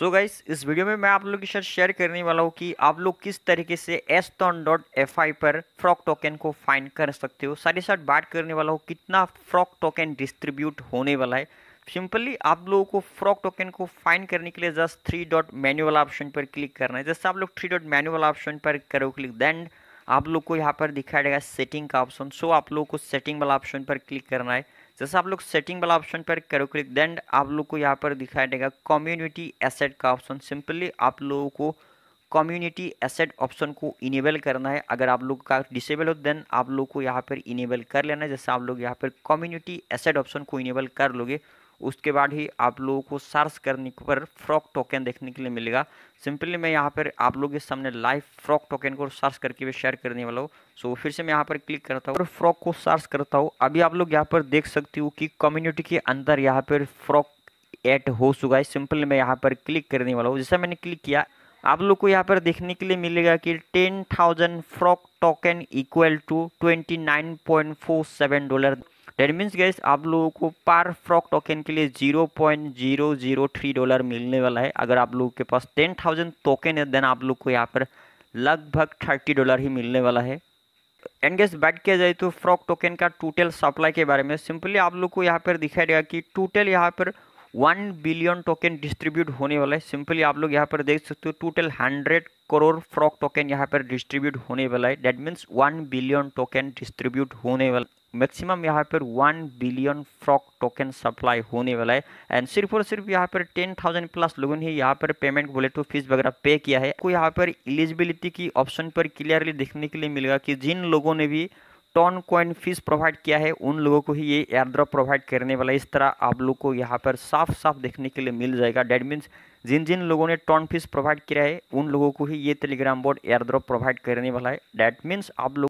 सो so guys इस video में मैं आप लोगों के साथ शेयर करने वाला हूँ कि आप लोग किस तरीके से एस डॉट एफ आई पर फ्रॉक टोकन को फाइंड कर सकते हो साथ ही साथ बात करने वाला हूँ कितना फ्रॉक टोकन डिस्ट्रीब्यूट होने वाला है सिंपली आप लोगों को फ्रॉक टोकन को फाइंड करने के लिए जस्ट थ्री डॉट मैनुअल वाला ऑप्शन पर क्लिक करना है जैसे आप लोग थ्री डॉट मैनुअल वाला ऑप्शन पर करो क्लिक दैन आप लोग को यहाँ पर दिखाया जाएगा सेटिंग का ऑप्शन सो आप लोग को सेटिंग वाला ऑप्शन पर क्लिक करना है जैसे आप लोग सेटिंग वाला ऑप्शन पर करो क्लिक देन आप लोग को यहाँ पर दिखाई देगा कम्युनिटी एसेट का ऑप्शन सिंपली आप लोगों को कम्युनिटी एसेट ऑप्शन को इनेबल करना है अगर आप लोग का डिसेबल हो देन आप लोग को यहाँ पर इनेबल कर लेना है जैसे आप लोग यहाँ पर कम्युनिटी एसेट ऑप्शन को इनेबल कर लोगे उसके बाद ही आप लोगों को सर्च करने पर फ्रॉक टोकन देखने के लिए मिलेगा सिंपली मैं यहाँ पर आप लोगों के सामने लाइव फ्रॉक टोकन को सर्च करके भी शेयर करने वाला हूँ सो फिर से मैं यहाँ पर क्लिक करता हूँ और फ्रॉक को सर्च करता हूँ अभी आप लोग यहाँ पर देख सकती हो कि कम्युनिटी के अंदर यहाँ पर फ्रॉक एड हो चुका है सिंपली मैं यहाँ पर क्लिक करने वाला हूँ जैसा मैंने क्लिक किया आप लोग को यहाँ पर देखने के लिए मिलेगा कि ten thousand frock token equal to twenty nine point four seven dollar that means guys आप लोगों को पार फ्रॉक टोकन के लिए zero point zero zero three dollar मिलने वाला है अगर आप लोगों के पास टेन थाउजेंड टोकन है देन आप लोग को यहाँ पर लगभग थर्टी डॉलर ही मिलने वाला है एंड गैस बैट किया जाए तो फ्रॉक टोकन का टोटल सप्लाई के बारे में सिंपली आप लोग को यहाँ पर दिखाई देगा कि टोटल यहाँ पर वन बिलियन टोकन डिस्ट्रीब्यूट होने वाला है सिंपली आप लोग यहाँ पर देख सकते हो total hundred crore frock token यहाँ पर डिस्ट्रीब्यूट होने वाला है that means one billion token distribute होने वाला मैक्सिमम यहाँ पर one billion frock token supply होने वाला है एंड सिर्फ और सिर्फ यहाँ पर टेन थाउजेंड प्लस लोगों ने यहाँ पर पेमेंट बोले तो फीस वगैरह पे किया है आपको यहाँ पर एलिजिबिलिटी की ऑप्शन पर क्लियरली देखने के लिए मिलेगा कि जिन लोगों ने भी टॉन कॉइन फीस प्रोवाइड किया है उन लोगों को ही ये एयर ड्रॉप प्रोवाइड करने वाला है इस तरह आप लोग को यहाँ पर साफ साफ देखने के लिए मिल जाएगा डेट मीन्स जिन जिन लोगों ने टॉन फीस प्रोवाइड किया है उन लोगों को ही ये Telegram board airdrop provide करने वाला है डेट मीन्स आप लोग